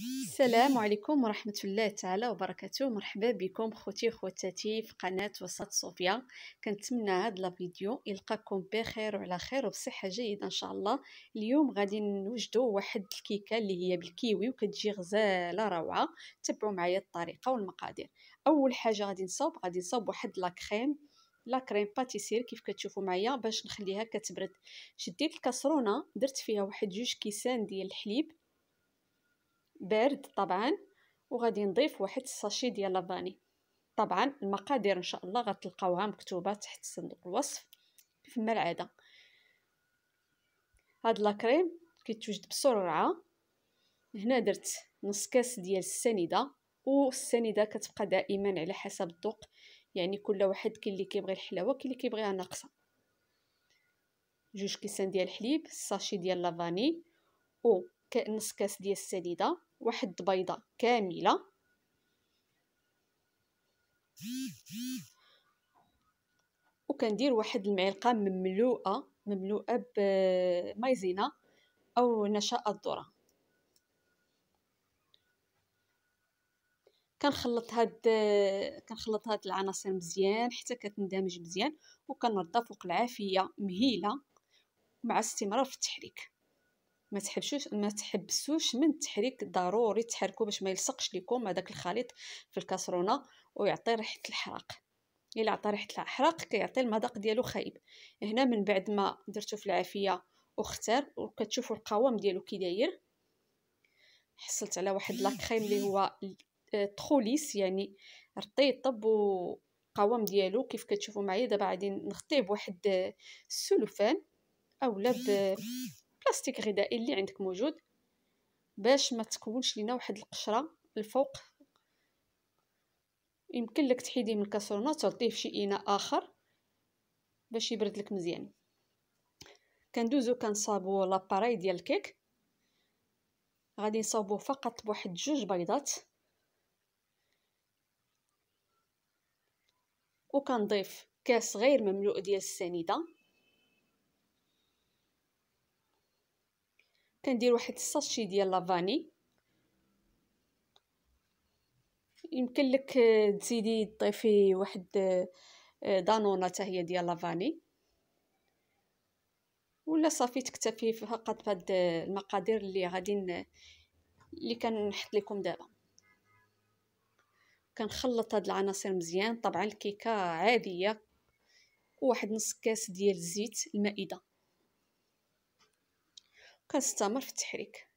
السلام عليكم ورحمة الله تعالى وبركاته مرحبا بكم خوتي خواتاتي في قناة وسط صوفيا كنتمنى هاد الفيديو يلقاكم بخير وعلى خير وبصحة جيدة إن شاء الله اليوم غادي نوجدو واحد الكيكة اللي هي بالكيوي وكتجي غزالة روعة تبعوا معايا الطريقة والمقادير أول حاجة غادي نصاوب غادي نصاوب واحد لاكريم لا كريم باتيسير كيف كتشوفوا معايا باش نخليها كتبرد شديت الكسرونه درت فيها واحد جوج كيسان ديال الحليب بارد طبعا وغادي نضيف واحد الساشي ديال لافاني طبعا المقادير ان شاء الله غتلقاوها مكتوبه تحت صندوق الوصف كما العاده هاد لاكريم كيتوجد بسرعه هنا درت نص كاس ديال السنيده والسنيده كتبقى دائما على حسب الذوق يعني كل واحد كاين اللي كيبغي الحلاوه كاين اللي كيبغيها ناقصه جوج كيسان ديال الحليب الساشي ديال لافاني و نص كاس ديال السنيده واحد بيضه كامله وكندير واحد المعلقه مملوءه مملوءه بمايزينا او نشاء الذره كنخلط هاد كنخلط هاد العناصر مزيان حتى كتندمج مزيان وكنرضى فوق العافيه مهيله مع استمرار في التحريك ما تحبسوش ما تحبسوش من التحريك ضروري تحركوا باش ما يلصقش لكم هذاك الخليط في الكاسرونه ويعطي ريحه الحراق الا عطى ريحه الحراق كيعطي المذاق ديالو خايب هنا من بعد ما درتو في العافيه وختار وكتشوفوا القوام ديالو كي داير حصلت على واحد لاكريم اللي هو تخوليس يعني رطيطب وقوام ديالو كيف كتشوفوا معايا دابا غادي نغطيه بواحد السلوفان اولا بلاستيك غذائي اللي عندك موجود باش ما تكونش لينا واحد القشره الفوق يمكن لك تحيديه من الكاسرونه وتعطيه في شي اناء اخر باش يبرد لك مزيان كندوزو كنصابو لاباري ديال الكيك غادي نصاوبوه فقط بواحد جوج بيضات وكنضيف كاس غير مملوء ديال السنيده كندير واحد الساشي ديال لافاني يمكن لك تزيدي تضيفي واحد آه، دانونه حتى هي ديال لافاني ولا صافي تكتفي فقط بهاد المقادير اللي غادي اللي كنحط لكم دابا كنخلط هاد العناصر مزيان طبعا الكيكه عاديه وواحد نص كاس ديال الزيت المائده كنستمر في التحريك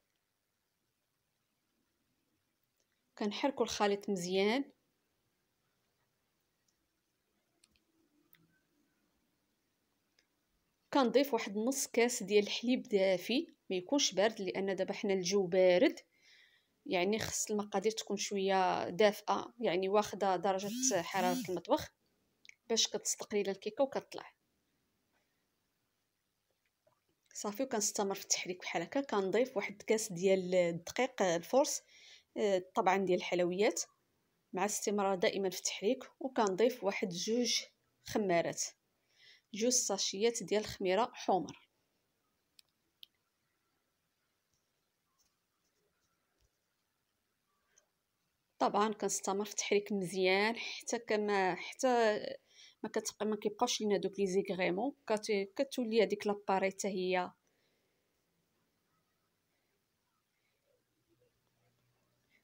كنحركو الخليط مزيان كنضيف واحد نص كاس ديال الحليب دافي ما يكونش بارد لان دابا حنا الجو بارد يعني خص المقادير تكون شويه دافئه يعني واخده درجه حراره المطبخ باش كتستقلي الكيكه وكتطلع صافي وكنستمر في التحريك بحال هكا كنضيف واحد الكاس ديال الدقيق الفورس آه، طبعا ديال الحلويات مع الاستمرار دائما في التحريك وكنضيف واحد جوج خمارات جوج ساشيات ديال الخميره حمر طبعا كنستمر في التحريك مزيان حتى كما حتى ما, كتبقى ما كيبقاوش لينا دوك لي زيغريمون كتولي هذيك لاباري حتى هي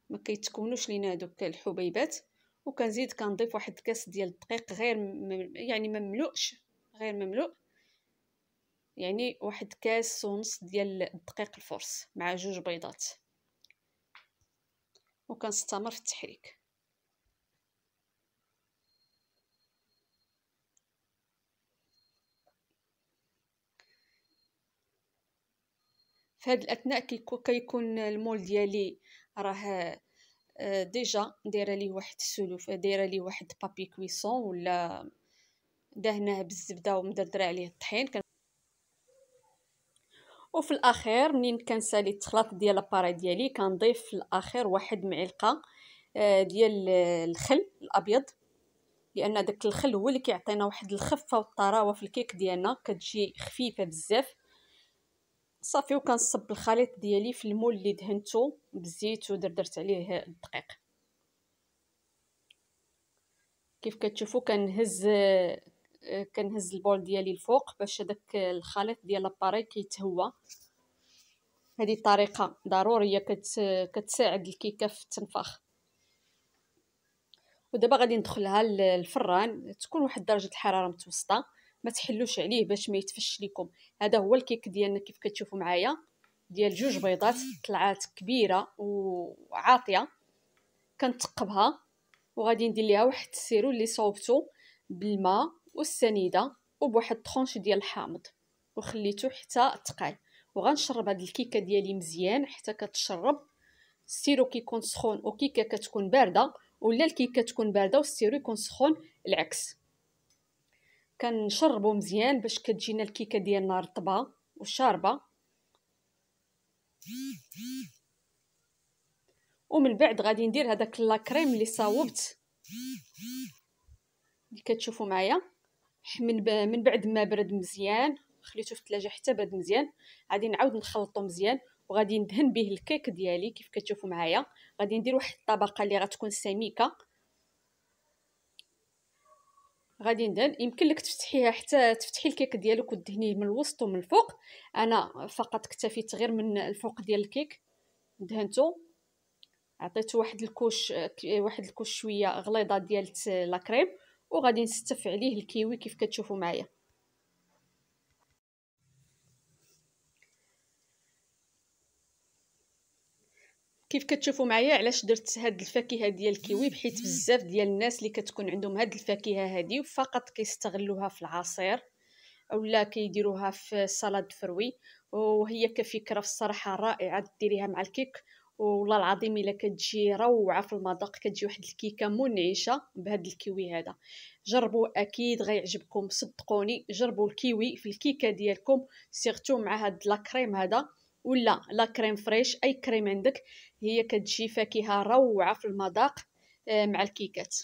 ما كيتكونوش لينا دوك الحبيبات وكنزيد كنضيف واحد الكاس ديال الدقيق غير يعني مملوءش غير مملوء يعني واحد كاس ونص ديال الدقيق الفرص مع جوج بيضات وكنستمر في التحريك في هاد الاثناء كيكون المول ديالي راه آه، ديجا دايره ليه واحد السلوف دايره ليه واحد بابي كويسون ولا دهناه بالزبده ومدردره عليه الطحين وفي الاخير منين كنسالي التخلاط ديال لاباري ديالي كنضيف في الاخير واحد معلقه آه، ديال الخل الابيض لان داك الخل هو اللي كيعطينا واحد الخفه والطراوه في الكيك ديالنا كتجي خفيفه بزاف صافي وكنصب الخليط ديالي في المول اللي دهنته بالزيت ودردرت عليه الدقيق كيف كتشوفوا كنهز كنهز البول ديالي الفوق باش هذاك الخليط ديال لاباري كيتهوى هذه الطريقه ضروريه كت... كتساعد الكيكه في التنفخ ودابا غادي ندخلها للفران تكون واحد درجه الحراره متوسطه ما تحلوش عليه باش ما يتفش لكم هذا هو الكيك ديالنا كيف كتشوفوا معايا ديال جوج بيضات طلعات كبيره وعاطيه كنتقبها وغادي ندير ليها واحد السيرو اللي صوبته بالماء والسنيده وبواحد طرونش ديال الحامض وخليته حتى تقال وغنشرب هاد الكيكه ديالي مزيان حتى كتشرب السيرو كيكون سخون وكيكه كتكون بارده ولا الكيكه تكون بارده والسيرو يكون سخون العكس كنشربو مزيان باش كتجينا الكيكه ديالنا رطبه وشاربه ومن بعد غادي ندير هذاك لاكريم اللي صاوبت اللي كتشوفوا معايا من من بعد ما برد مزيان خليته في الثلاجه حتى برد مزيان غادي نعاود نخلطو مزيان وغادي ندهن به الكيك ديالي كيف كتشوفوا معايا غادي ندير واحد الطبقه اللي غتكون سميكه غادي ندهن يمكن لك تفتحيها حتى تفتحي الكيك ديالك ودهنيه من الوسط ومن الفوق انا فقط اكتفيت غير من الفوق ديال الكيك دهنته عطيته واحد الكوش واحد الكوش شويه غليظه ديال لاكريم وغادي نستف عليه الكيوي كيف كتشوفوا معايا كيف كتشوفوا معايا علاش درت هاد الفاكهه ديال الكيوي بحيث بزاف ديال الناس اللي كتكون عندهم هاد الفاكهه هادي فقط كيستغلوها في العصير اولا كيديروها في سلطه فروي وهي كفكره في الصراحه رائعه ديريها مع الكيك والله العظيم الا كتجي روعه في المذاق كتجي واحد الكيكه منعشه بهاد الكيوي هذا جربوا اكيد غيعجبكم صدقوني جربوا الكيوي في الكيكه ديالكم سيرتو مع هاد لاكريم هذا ولا لا كريم فريش اي كريم عندك هي كتجي فاكهه روعه في المذاق آه، مع الكيكات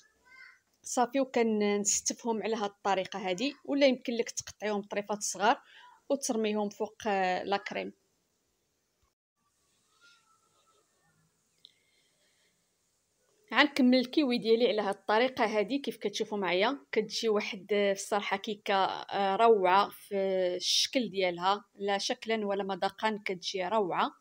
صافي وكنستفهم على هذه الطريقه هذه ولا يمكن لك تقطعيهم طريفات صغار وترميهم فوق آه، لا كريم غنكمل الكيوي ديالي على هاد الطريقه هادي كيف كتشوفوا معايا كتجي واحد في الصراحه كيكه آه، روعه في الشكل ديالها لا شكلا ولا مذاقا كتجي روعه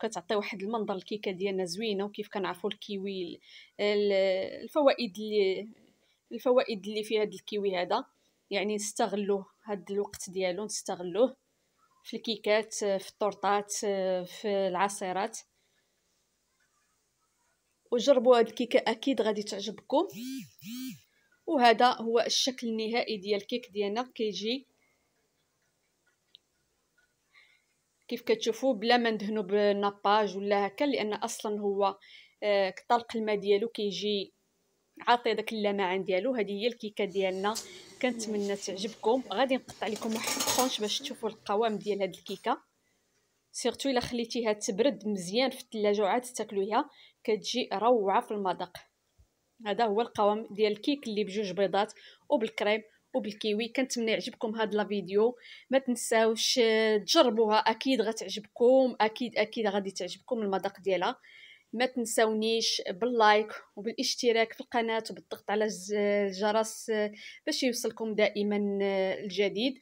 كتعطي واحد المنظر الكيكه ديالنا زوينه وكيف كنعرفوا الكيوي الفوائد اللي الفوائد اللي في هاد الكيوي هذا يعني نستغلوه هاد الوقت ديالو نستغلوه في الكيكات آه، في الطورطات آه، في العصيرات وجربوا هذه الكيكه اكيد غادي تعجبكم وهذا هو الشكل النهائي ديال الكيك ديالنا كيجي كيف كتشوفوا بلا ما ندهنوا بالناباج ولا هكا لان اصلا هو آه، طلق الماء ديالو كيجي عاطي داك اللمعان ديالو هذه هي الكيكه ديالنا كنتمنى تعجبكم غادي نقطع لكم واحد الكرونش باش تشوفوا القوام ديال هذه الكيكه سيرتو الا خليتيها تبرد مزيان في الثلاجه وعاد تاكلوها كتجي روعه في المذاق هذا هو القوام ديال الكيك اللي بجوج بيضات وبالكريم وبالكيوي كنتمنى يعجبكم هاد لا فيديو ما تنساوش تجربوها اكيد غتعجبكم اكيد اكيد غادي تعجبكم المذاق ديالها ما تنساونيش باللايك وبالاشتراك في القناه وبالضغط على الجرس باش يوصلكم دائما الجديد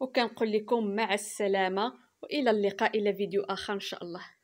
وكنقول لكم مع السلامه والى اللقاء الى فيديو اخر ان شاء الله